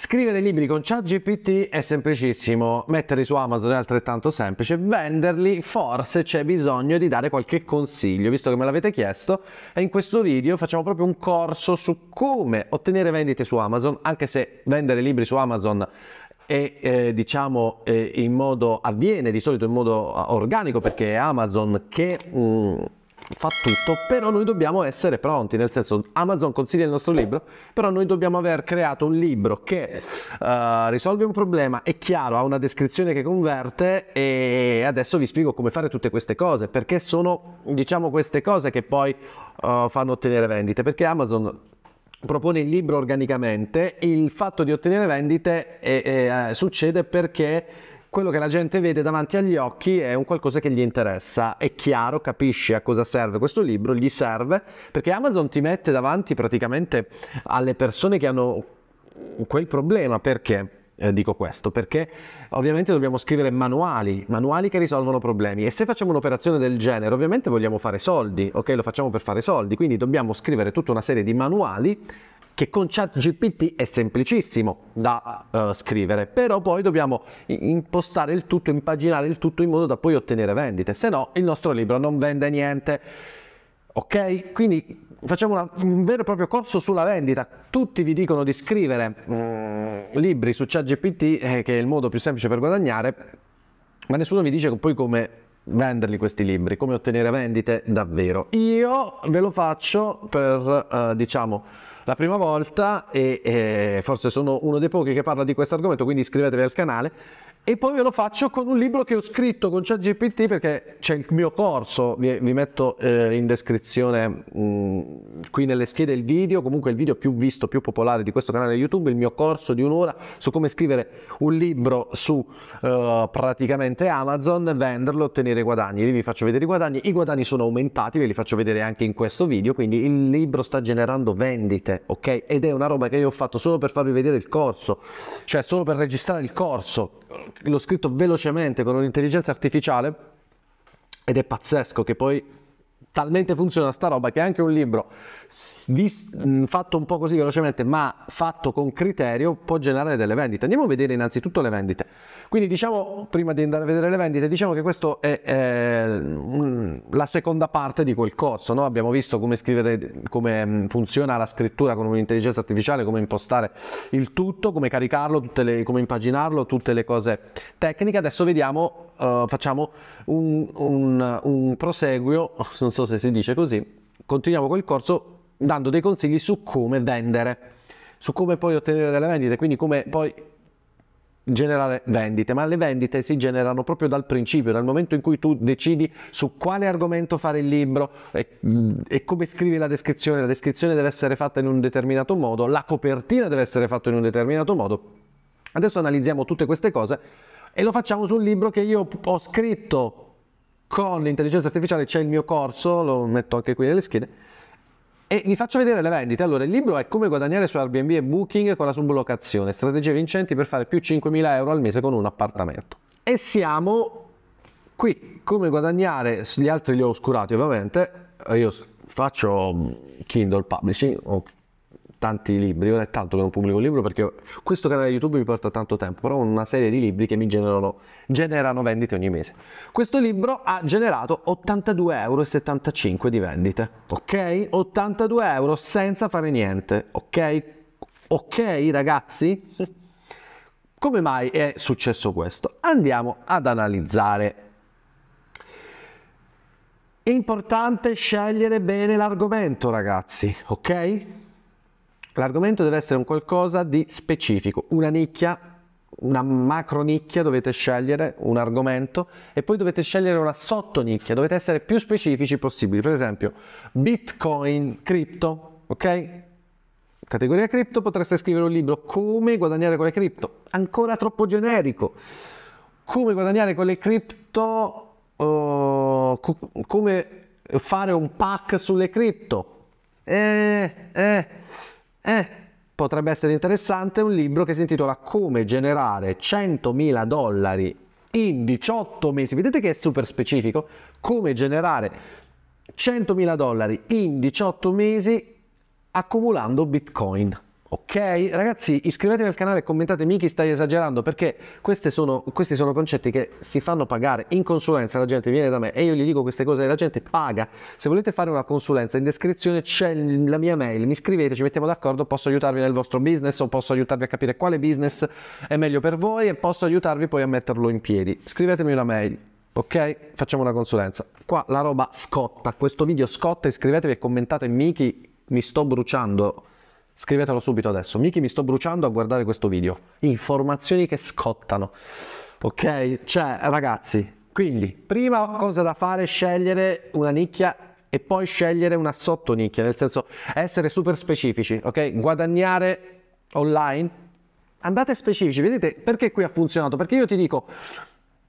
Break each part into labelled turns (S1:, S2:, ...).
S1: Scrivere libri con ChatGPT è semplicissimo, metterli su Amazon è altrettanto semplice, venderli forse c'è bisogno di dare qualche consiglio, visto che me l'avete chiesto, e in questo video facciamo proprio un corso su come ottenere vendite su Amazon, anche se vendere libri su Amazon e eh, diciamo eh, in modo avviene di solito in modo eh, organico perché è Amazon che mh, mm, fa tutto, però noi dobbiamo essere pronti, nel senso Amazon consiglia il nostro libro, però noi dobbiamo aver creato un libro che uh, risolve un problema, è chiaro, ha una descrizione che converte e adesso vi spiego come fare tutte queste cose, perché sono diciamo queste cose che poi uh, fanno ottenere vendite, perché Amazon propone il libro organicamente, il fatto di ottenere vendite eh, eh, succede perché quello che la gente vede davanti agli occhi è un qualcosa che gli interessa, è chiaro, capisce a cosa serve questo libro, gli serve, perché Amazon ti mette davanti praticamente alle persone che hanno quel problema, perché? Eh, dico questo perché ovviamente dobbiamo scrivere manuali, manuali che risolvono problemi e se facciamo un'operazione del genere ovviamente vogliamo fare soldi, ok? Lo facciamo per fare soldi, quindi dobbiamo scrivere tutta una serie di manuali che con ChatGPT è semplicissimo da uh, scrivere, però poi dobbiamo impostare il tutto, impaginare il tutto in modo da poi ottenere vendite, se no il nostro libro non vende niente. Ok? Quindi facciamo una, un vero e proprio corso sulla vendita. Tutti vi dicono di scrivere mm, libri su ChatGPT, eh, che è il modo più semplice per guadagnare, ma nessuno vi dice poi come venderli questi libri, come ottenere vendite davvero. Io ve lo faccio per, eh, diciamo, la prima volta e, e eh, forse sono uno dei pochi che parla di questo argomento, quindi iscrivetevi al canale e poi ve lo faccio con un libro che ho scritto con ChatGPT perché c'è il mio corso, vi, vi metto eh, in descrizione mh, qui nelle schede il video, comunque il video più visto, più popolare di questo canale YouTube, il mio corso di un'ora su come scrivere un libro su uh, praticamente Amazon, venderlo, ottenere guadagni. Lì vi faccio vedere i guadagni, i guadagni sono aumentati, ve li faccio vedere anche in questo video, quindi il libro sta generando vendite, ok? Ed è una roba che io ho fatto solo per farvi vedere il corso, cioè solo per registrare il corso l'ho scritto velocemente con un'intelligenza artificiale ed è pazzesco che poi talmente funziona sta roba che anche un libro fatto un po' così velocemente ma fatto con criterio può generare delle vendite. Andiamo a vedere innanzitutto le vendite. Quindi diciamo, prima di andare a vedere le vendite, diciamo che questa è, è, la seconda parte di quel corso. No? Abbiamo visto come, scrivere, come funziona la scrittura con un'intelligenza artificiale, come impostare il tutto, come caricarlo, le, come impaginarlo, tutte le cose tecniche. Adesso vediamo, uh, facciamo un, un, un proseguio, non so se si dice così, continuiamo col corso dando dei consigli su come vendere, su come poi ottenere delle vendite, quindi come poi generare vendite, ma le vendite si generano proprio dal principio, dal momento in cui tu decidi su quale argomento fare il libro e, mm, e, come scrivi la descrizione, la descrizione deve essere fatta in un determinato modo, la copertina deve essere fatta in un determinato modo. Adesso analizziamo tutte queste cose e lo facciamo su un libro che io ho scritto con l'intelligenza artificiale c'è il mio corso, lo metto anche qui nelle schede, e vi faccio vedere le vendite. Allora, il libro è come guadagnare su Airbnb e Booking con la sublocazione, strategie vincenti per fare più 5.000 euro al mese con un appartamento. E siamo qui, come guadagnare, gli altri li ho oscurati ovviamente, io faccio mm, Kindle Publishing, tanti libri, ora è tanto che non pubblico un libro perché questo canale YouTube mi porta tanto tempo, però una serie di libri che mi generano, generano vendite ogni mese. Questo libro ha generato 82,75 euro di vendite, ok? 82 euro senza fare niente, ok? Ok ragazzi? Come mai è successo questo? Andiamo ad analizzare. È importante scegliere bene l'argomento, ragazzi, ok? L'argomento deve essere un qualcosa di specifico, una nicchia, una macro nicchia, dovete scegliere un argomento e poi dovete scegliere una sotto nicchia, dovete essere più specifici possibili. Per esempio, Bitcoin, cripto, ok? Categoria cripto, potreste scrivere un libro come guadagnare con le cripto, ancora troppo generico. Come guadagnare con le cripto Uh, come fare un pack sulle cripto. Eh, eh. Eh, potrebbe essere interessante un libro che si intitola Come generare 100.000 dollari in 18 mesi. Vedete che è super specifico? Come generare 100.000 dollari in 18 mesi accumulando bitcoin. Ok, ragazzi, iscrivetevi al canale e commentate Miki stai esagerando perché sono, questi sono concetti che si fanno pagare in consulenza, la gente viene da me e io gli dico queste cose e la gente paga. Se volete fare una consulenza in descrizione c'è la mia mail, mi scrivete, ci mettiamo d'accordo, posso aiutarvi nel vostro business o posso aiutarvi a capire quale business è meglio per voi e posso aiutarvi poi a metterlo in piedi. Scrivetemi una mail. Ok, facciamo una consulenza. Qua la roba scotta, questo video scotta, iscrivetevi e commentate Miki, mi sto bruciando. Scrivetelo subito adesso. Miki, mi sto bruciando a guardare questo video. Informazioni che scottano. Ok? Cioè, ragazzi, quindi, prima cosa da fare è scegliere una nicchia e poi scegliere una sottonicchia, nel senso essere super specifici, ok? Guadagnare online. Andate specifici, vedete perché qui ha funzionato? Perché io ti dico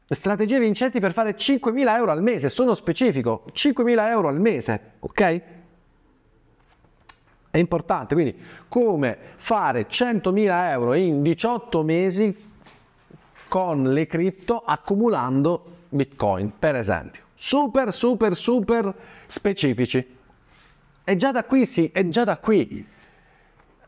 S1: strategie vincenti per fare 5.000 euro al mese, sono specifico, 5.000 euro al mese, ok? È importante, quindi come fare 100.000 euro in 18 mesi con le cripto accumulando bitcoin, per esempio. Super, super, super specifici. E già da qui sì, è già da qui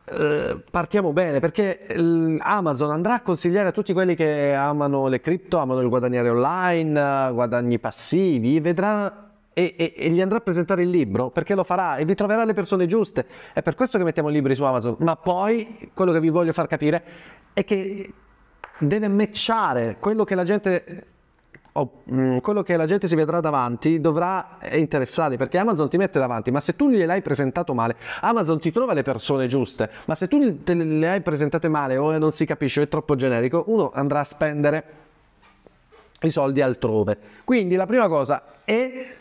S1: eh, partiamo bene perché eh, Amazon andrà a consigliare a tutti quelli che amano le cripto, amano il guadagnare online, eh, guadagni passivi, vedrà e, e, e, gli andrà a presentare il libro perché lo farà e vi troverà le persone giuste. È per questo che mettiamo i libri su Amazon. Ma poi quello che vi voglio far capire è che deve matchare quello che la gente. Oh, quello che la gente si vedrà davanti dovrà interessare perché Amazon ti mette davanti, ma se tu gliel'hai presentato male, Amazon ti trova le persone giuste, ma se tu le hai presentate male o non si capisce o è troppo generico, uno andrà a spendere i soldi altrove. Quindi la prima cosa è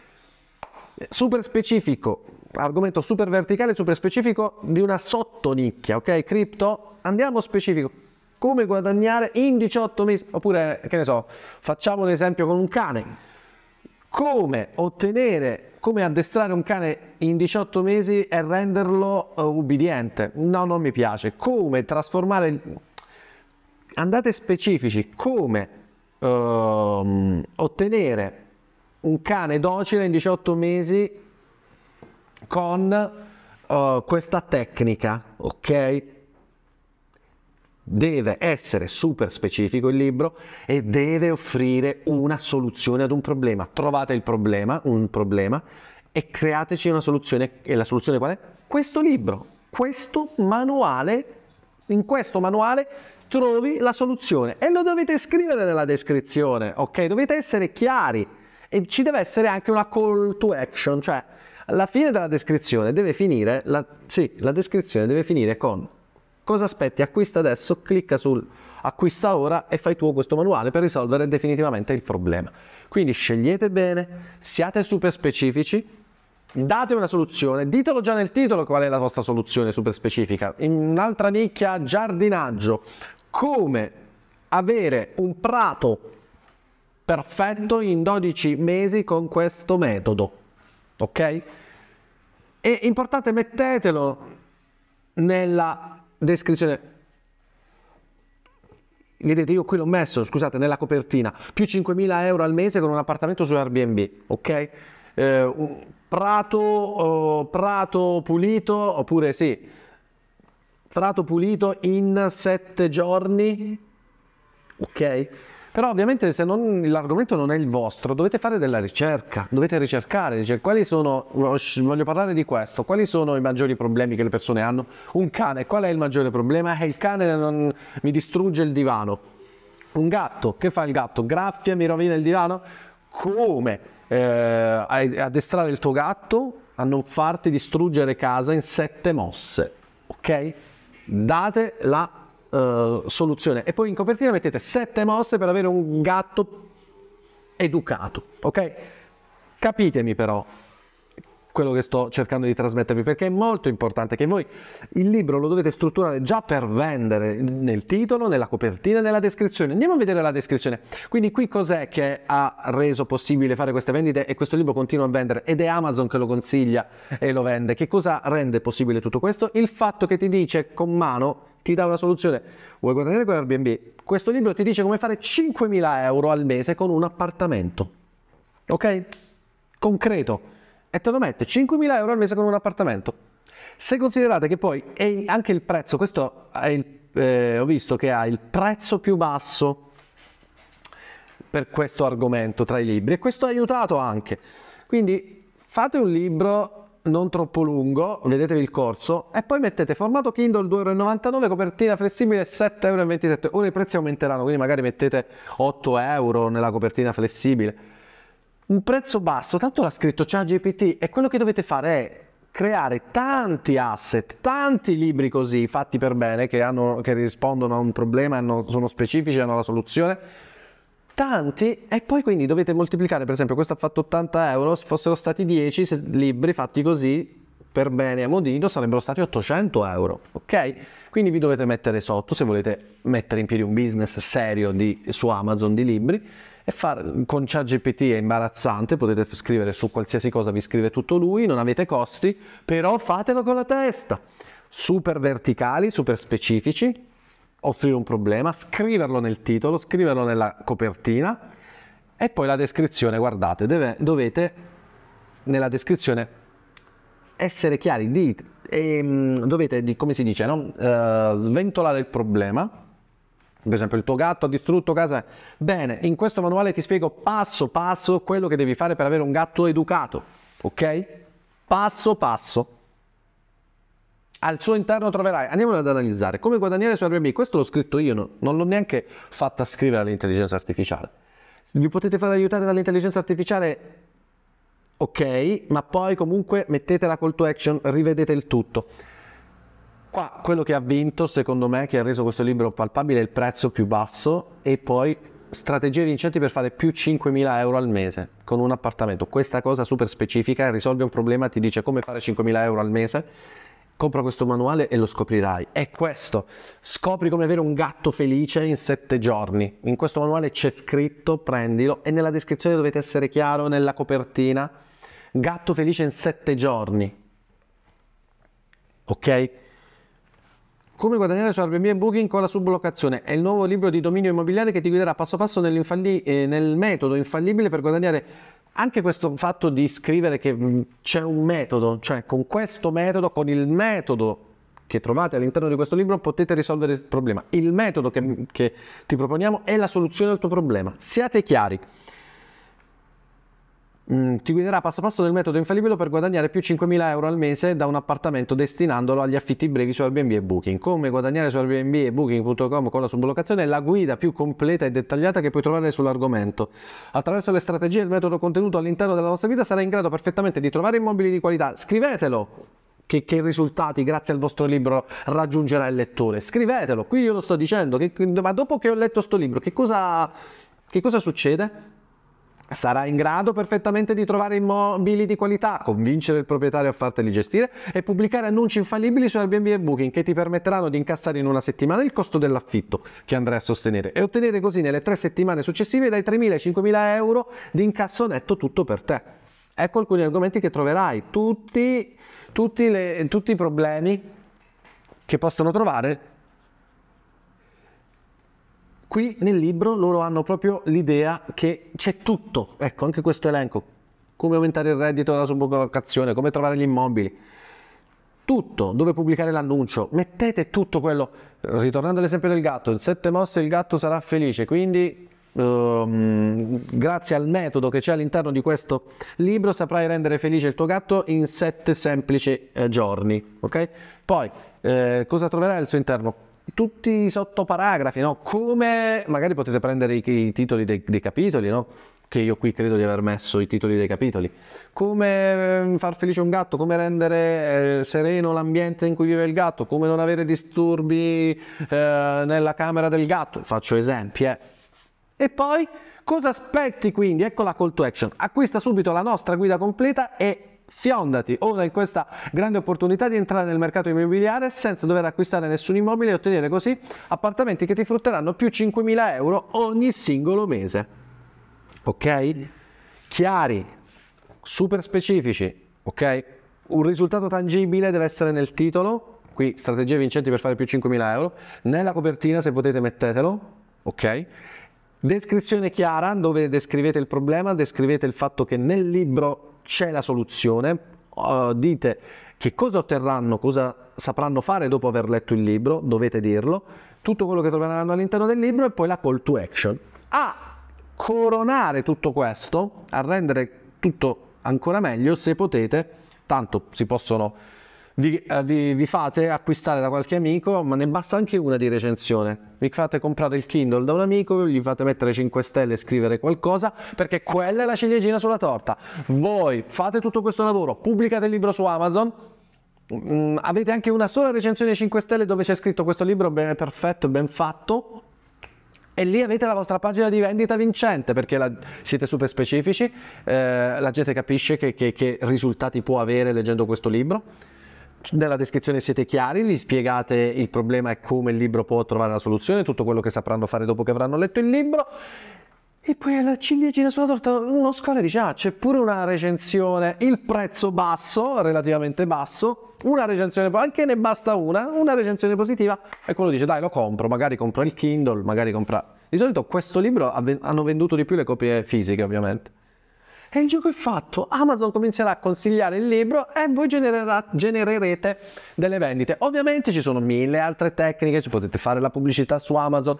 S1: super specifico, argomento super verticale, super specifico di una sottonicchia, ok? Cripto, andiamo specifico. Come guadagnare in 18 mesi? Oppure, che ne so, facciamo un esempio con un cane. Come ottenere, come addestrare un cane in 18 mesi e renderlo uh, ubbidiente? No, non mi piace. Come trasformare... Il... Andate specifici, come uh, ottenere un cane docile in 18 mesi con uh, questa tecnica, ok? Deve essere super specifico il libro e deve offrire una soluzione ad un problema. Trovate il problema, un problema, e createci una soluzione. E la soluzione qual è? Questo libro, questo manuale. In questo manuale trovi la soluzione e lo dovete scrivere nella descrizione, ok? Dovete essere chiari e ci deve essere anche una call to action, cioè la fine della descrizione deve finire, la, sì, la descrizione deve finire con cosa aspetti, acquista adesso, clicca sul acquista ora e fai tuo questo manuale per risolvere definitivamente il problema. Quindi scegliete bene, siate super specifici, date una soluzione, ditelo già nel titolo qual è la vostra soluzione super specifica. In un'altra nicchia, giardinaggio, come avere un prato perfetto in 12 mesi con questo metodo, ok? È importante mettetelo nella descrizione vedete io qui l'ho messo scusate nella copertina più 5.000 euro al mese con un appartamento su Airbnb ok eh, prato, oh, prato pulito oppure sì prato pulito in 7 giorni ok però ovviamente se l'argomento non è il vostro, dovete fare della ricerca, dovete ricercare, cioè, quali sono, voglio parlare di questo, quali sono i maggiori problemi che le persone hanno? Un cane, qual è il maggiore problema? Eh, il cane non, mi distrugge il divano. Un gatto, che fa il gatto? Graffia, mi rovina il divano? Come eh, addestrare il tuo gatto a non farti distruggere casa in sette mosse, ok? Date la eh, soluzione. E poi in copertina mettete sette mosse per avere un gatto educato, ok? Capitemi però quello che sto cercando di trasmettervi perché è molto importante che voi il libro lo dovete strutturare già per vendere nel titolo, nella copertina, nella descrizione. Andiamo a vedere la descrizione. Quindi qui cos'è che ha reso possibile fare queste vendite e questo libro continua a vendere ed è Amazon che lo consiglia e lo vende. Che cosa rende possibile tutto questo? Il fatto che ti dice con mano ti dà una soluzione. Vuoi guadagnare con Airbnb? Questo libro ti dice come fare 5.000 euro al mese con un appartamento. Ok? Concreto. E te lo mette 5.000 euro al mese con un appartamento. Se considerate che poi è anche il prezzo, questo è il, eh, ho visto che ha il prezzo più basso per questo argomento tra i libri e questo ha aiutato anche. Quindi fate un libro non troppo lungo, vedetevi il corso, e poi mettete formato Kindle 2,99€, copertina flessibile 7,27€. Ora i prezzi aumenteranno, quindi magari mettete 8 euro nella copertina flessibile. Un prezzo basso, tanto l'ha scritto ChatGPT e quello che dovete fare è creare tanti asset, tanti libri così fatti per bene che, hanno, che rispondono a un problema, hanno, sono specifici, hanno la soluzione tanti e poi quindi dovete moltiplicare, per esempio questo ha fatto 80 euro, se fossero stati 10 libri fatti così per bene a modino sarebbero stati 800 euro, ok? Quindi vi dovete mettere sotto se volete mettere in piedi un business serio di, su Amazon di libri e far, con ChatGPT è imbarazzante, potete scrivere su qualsiasi cosa, vi scrive tutto lui, non avete costi, però fatelo con la testa. Super verticali, super specifici, offrire un problema, scriverlo nel titolo, scriverlo nella copertina e poi la descrizione, guardate, deve, dovete nella descrizione essere chiari, di, e, ehm, dovete, di, come si dice, no? uh, sventolare il problema, per esempio il tuo gatto ha distrutto casa, bene, in questo manuale ti spiego passo passo quello che devi fare per avere un gatto educato, ok? Passo passo al suo interno troverai, andiamo ad analizzare come guadagnare su Airbnb, questo l'ho scritto io, no, non l'ho neanche fatta scrivere all'intelligenza artificiale. Vi potete far aiutare dall'intelligenza artificiale, ok, ma poi comunque mettete la call to action, rivedete il tutto. Qua quello che ha vinto, secondo me, che ha reso questo libro palpabile è il prezzo più basso e poi strategie vincenti per fare più 5.000 euro al mese con un appartamento. Questa cosa super specifica risolve un problema, ti dice come fare 5.000 euro al mese Compra questo manuale e lo scoprirai. È questo. Scopri come avere un gatto felice in sette giorni. In questo manuale c'è scritto, prendilo, e nella descrizione dovete essere chiaro, nella copertina. Gatto felice in sette giorni. Ok? Come guadagnare su Airbnb e Booking con la sublocazione. È il nuovo libro di dominio immobiliare che ti guiderà passo passo eh, nel metodo infallibile per guadagnare anche questo fatto di scrivere che mm, c'è un metodo, cioè con questo metodo, con il metodo che trovate all'interno di questo libro potete risolvere il problema. Il metodo che, che ti proponiamo è la soluzione al tuo problema. Siate chiari. Mm, ti guiderà passo passo del metodo infallibile per guadagnare più 5.000 euro al mese da un appartamento destinandolo agli affitti brevi su Airbnb e Booking. Come guadagnare su Airbnb e Booking.com con la sublocazione è la guida più completa e dettagliata che puoi trovare sull'argomento. Attraverso le strategie e il metodo contenuto all'interno della vostra vita sarai in grado perfettamente di trovare immobili di qualità. Scrivetelo! Che, che, risultati grazie al vostro libro raggiungerà il lettore. Scrivetelo, qui io lo sto dicendo, che, ma dopo che ho letto questo libro, che cosa, che cosa succede? Sarà in grado perfettamente di trovare immobili di qualità, convincere il proprietario a farteli gestire e pubblicare annunci infallibili su Airbnb e Booking che ti permetteranno di incassare in una settimana il costo dell'affitto che andrai a sostenere e ottenere così nelle tre settimane successive dai 3.000 ai 5.000 euro di incasso netto tutto per te. Ecco alcuni argomenti che troverai, tutti, tutti, le, tutti i problemi che possono trovare Qui nel libro loro hanno proprio l'idea che c'è tutto, ecco anche questo elenco, come aumentare il reddito della sublocazione, come trovare gli immobili, tutto, dove pubblicare l'annuncio, mettete tutto quello, ritornando all'esempio del gatto, in sette mosse il gatto sarà felice, quindi Uh, grazie al metodo che c'è all'interno di questo libro saprai rendere felice il tuo gatto in sette semplici eh, giorni. Ok? Poi eh, cosa troverai al suo interno? tutti i sottoparagrafi, no? Come magari potete prendere i, i titoli dei, dei capitoli, no? che io qui credo di aver messo i titoli dei capitoli. Come mm, far felice un gatto, come rendere eh, sereno l'ambiente in cui vive il gatto, come non avere disturbi eh, nella camera del gatto, faccio esempi. Eh. E poi cosa aspetti quindi? Ecco la call to action. Acquista subito la nostra guida completa e Fiondati ora in questa grande opportunità di entrare nel mercato immobiliare senza dover acquistare nessun immobile e ottenere così appartamenti che ti frutteranno più 5.000 euro ogni singolo mese. Ok? Chiari, super specifici, ok? Un risultato tangibile deve essere nel titolo, qui strategie vincenti per fare più 5.000 euro, nella copertina se potete mettetelo, ok? Descrizione chiara dove descrivete il problema, descrivete il fatto che nel libro c'è la soluzione, uh, dite che cosa otterranno, cosa sapranno fare dopo aver letto il libro, dovete dirlo, tutto quello che troveranno all'interno del libro e poi la call to action. A coronare tutto questo, a rendere tutto ancora meglio, se potete, tanto si possono vi, eh, vi, vi, fate acquistare da qualche amico, ma ne basta anche una di recensione. Vi fate comprare il Kindle da un amico, gli fate mettere 5 stelle e scrivere qualcosa, perché quella è la ciliegina sulla torta. Voi fate tutto questo lavoro, pubblicate il libro su Amazon, mh, mm, avete anche una sola recensione 5 stelle dove c'è scritto questo libro è perfetto, ben fatto, e lì avete la vostra pagina di vendita vincente perché la, siete super specifici, eh, la gente capisce che, che, che risultati può avere leggendo questo libro nella descrizione siete chiari, vi spiegate il problema e come il libro può trovare la soluzione, tutto quello che sapranno fare dopo che avranno letto il libro. E poi la ciliegina sulla torta, uno scuola dice, ah, c'è pure una recensione, il prezzo basso, relativamente basso, una recensione, anche ne basta una, una recensione positiva, e quello dice, dai, lo compro, magari compra il Kindle, magari compra... Di solito questo libro hanno venduto di più le copie fisiche, ovviamente. E il gioco è fatto. Amazon comincerà a consigliare il libro e voi genererà, genererete delle vendite. Ovviamente ci sono mille altre tecniche, cioè potete fare la pubblicità su Amazon,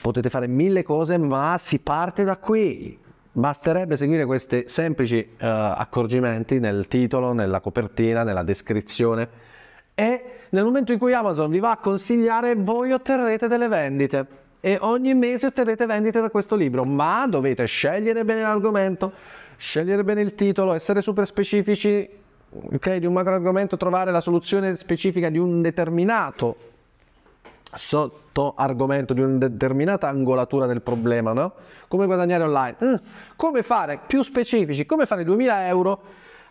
S1: potete fare mille cose, ma si parte da qui. Basterebbe seguire questi semplici uh, accorgimenti nel titolo, nella copertina, nella descrizione e nel momento in cui Amazon vi va a consigliare voi otterrete delle vendite e ogni mese otterrete vendite da questo libro, ma dovete scegliere bene l'argomento, scegliere bene il titolo, essere super specifici okay, di un macro argomento, trovare la soluzione specifica di un determinato sotto argomento, di una determinata angolatura del problema, no? Come guadagnare online, mm. come fare più specifici, come fare 2000 euro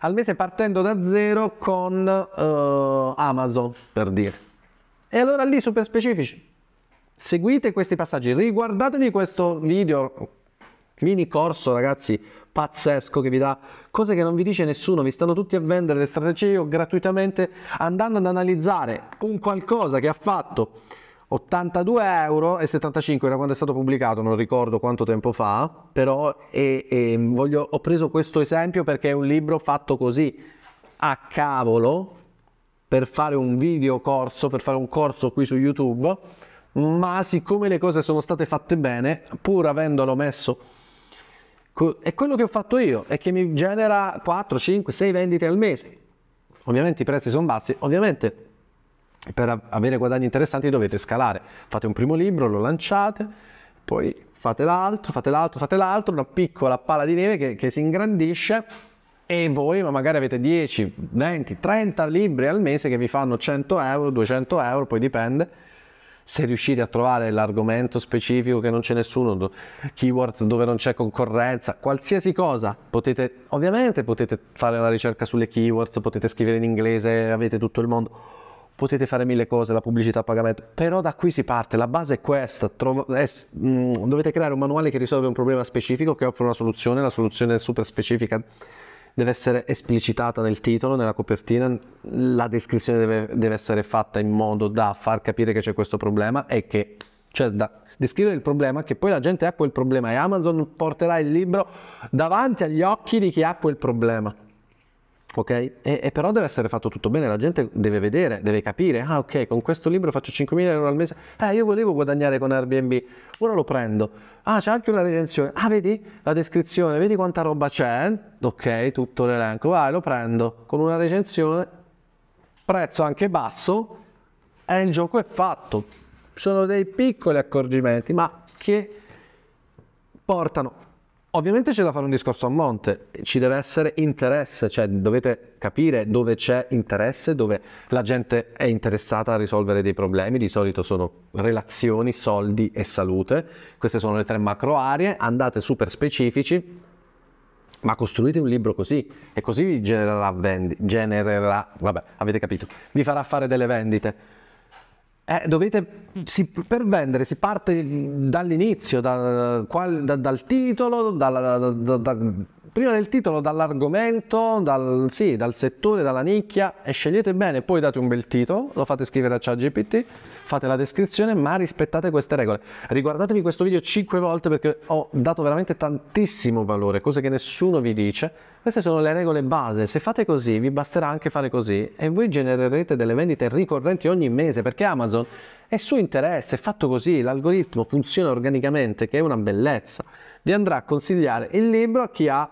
S1: al mese partendo da zero con uh, Amazon, per dire. E allora lì super specifici. Seguite questi passaggi, riguardatevi questo video, mini corso ragazzi pazzesco che vi dà cose che non vi dice nessuno, vi stanno tutti a vendere le strategie io gratuitamente andando ad analizzare un qualcosa che ha fatto 82,75 euro era quando è stato pubblicato, non ricordo quanto tempo fa, però e, e voglio, ho preso questo esempio perché è un libro fatto così a cavolo per fare un video corso, per fare un corso qui su YouTube, ma siccome le cose sono state fatte bene, pur avendolo messo è quello che ho fatto io e che mi genera 4, 5, 6 vendite al mese. Ovviamente i prezzi sono bassi, ovviamente per avere guadagni interessanti dovete scalare. Fate un primo libro, lo lanciate, poi fate l'altro, fate l'altro, fate l'altro, una piccola palla di neve che, che si ingrandisce e voi magari avete 10, 20, 30 libri al mese che vi fanno 100 euro, 200 euro, poi dipende se riuscite a trovare l'argomento specifico che non c'è nessuno, keywords dove non c'è concorrenza, qualsiasi cosa, potete, ovviamente potete fare la ricerca sulle keywords, potete scrivere in inglese, avete tutto il mondo, potete fare mille cose, la pubblicità a pagamento, però da qui si parte, la base è questa, trovo, è, mh, mm, dovete creare un manuale che risolve un problema specifico, che offre una soluzione, la soluzione è super specifica deve essere esplicitata nel titolo, nella copertina, la descrizione deve, deve essere fatta in modo da far capire che c'è questo problema e che cioè da descrivere il problema, che poi la gente ha quel problema e Amazon porterà il libro davanti agli occhi di chi ha quel problema ok? E, e, però deve essere fatto tutto bene, la gente deve vedere, deve capire, ah ok, con questo libro faccio 5.000 euro al mese, eh io volevo guadagnare con Airbnb, ora lo prendo, ah c'è anche una recensione, ah vedi la descrizione, vedi quanta roba c'è, ok, tutto l'elenco, vai lo prendo, con una recensione, prezzo anche basso, e il gioco è fatto, sono dei piccoli accorgimenti, ma che portano Ovviamente c'è da fare un discorso a monte, ci deve essere interesse, cioè dovete capire dove c'è interesse, dove la gente è interessata a risolvere dei problemi, di solito sono relazioni, soldi e salute, queste sono le tre macro aree, andate super specifici, ma costruite un libro così e così vi genererà vendite, genererà, vabbè, avete capito, vi farà fare delle vendite. Eh, dovete, si, per vendere si parte dall'inizio, da, da, dal titolo, da, prima del titolo, dall'argomento, dal, sì, dal settore, dalla nicchia e scegliete bene, poi date un bel titolo, lo fate scrivere a ChatGPT, fate la descrizione, ma rispettate queste regole. Riguardatevi questo video 5 volte perché ho dato veramente tantissimo valore, cose che nessuno vi dice. Queste sono le regole base, se fate così vi basterà anche fare così e voi genererete delle vendite ricorrenti ogni mese perché Amazon è suo interesse, è fatto così, l'algoritmo funziona organicamente che è una bellezza vi andrà a consigliare il libro a chi ha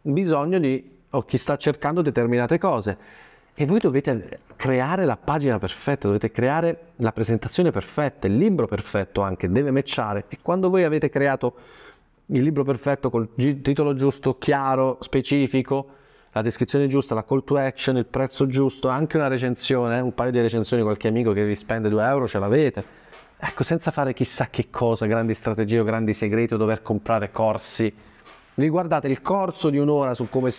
S1: bisogno di o chi sta cercando determinate cose. E voi dovete creare la pagina perfetta, dovete creare la presentazione perfetta, il libro perfetto anche, deve matchare. E quando voi avete creato il libro perfetto col gi- titolo giusto, chiaro, specifico, la descrizione giusta, la call to action, il prezzo giusto, anche una recensione, eh, un paio di recensioni, qualche amico che vi spende 2 euro ce l'avete ecco, senza fare chissà che cosa, grandi strategie o grandi segreti o dover comprare corsi. Vi guardate il corso di un'ora su come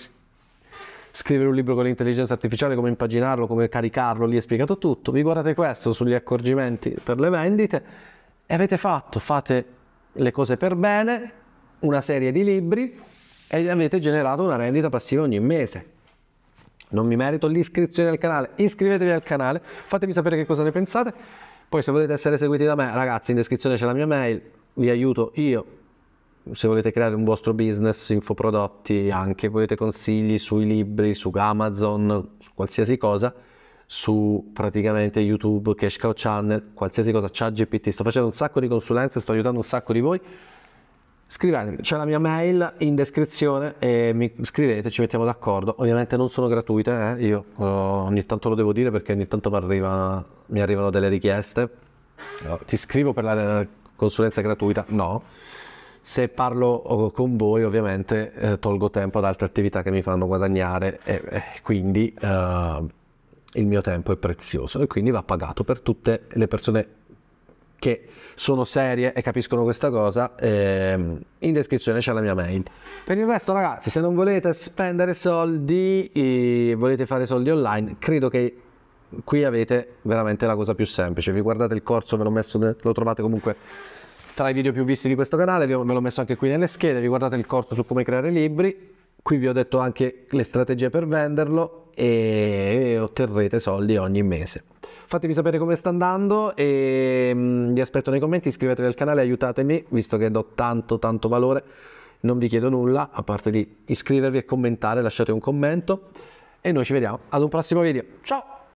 S1: scrivere un libro con l'intelligenza artificiale, come impaginarlo, come caricarlo, lì è spiegato tutto. Vi guardate questo sugli accorgimenti per le vendite e avete fatto, fate le cose per bene, una serie di libri e avete generato una rendita passiva ogni mese. Non mi merito l'iscrizione al canale, iscrivetevi al canale, fatemi sapere che cosa ne pensate. Poi se volete essere seguiti da me, ragazzi, in descrizione c'è la mia mail, vi aiuto io. Se volete creare un vostro business, infoprodotti, anche volete consigli sui libri, su Amazon, su qualsiasi cosa, su praticamente YouTube, Cash Cow Channel, qualsiasi cosa, ChatGPT. Sto facendo un sacco di consulenze, sto aiutando un sacco di voi scrivetemi, c'è la mia mail in descrizione e mi scrivete, ci mettiamo d'accordo. Ovviamente non sono gratuite, eh? io eh, ogni tanto lo devo dire perché ogni tanto mi, arriva, mi arrivano delle richieste. Ti scrivo per la eh, consulenza gratuita? No. Se parlo oh, con voi ovviamente eh, tolgo tempo ad altre attività che mi fanno guadagnare e, e quindi eh, il mio tempo è prezioso e quindi va pagato per tutte le persone che sono serie e capiscono questa cosa, ehm, in descrizione c'è la mia mail. Per il resto ragazzi, se non volete spendere soldi e volete fare soldi online, credo che qui avete veramente la cosa più semplice. Vi guardate il corso, ve l'ho messo, lo trovate comunque tra i video più visti di questo canale, ve l'ho messo anche qui nelle schede, vi guardate il corso su come creare libri, qui vi ho detto anche le strategie per venderlo e otterrete soldi ogni mese. Fatemi sapere come sta andando e mm, vi aspetto nei commenti, iscrivetevi al canale, aiutatemi, visto che do tanto tanto valore. Non vi chiedo nulla, a parte di iscrivervi e commentare, lasciate un commento e noi ci vediamo ad un prossimo video. Ciao!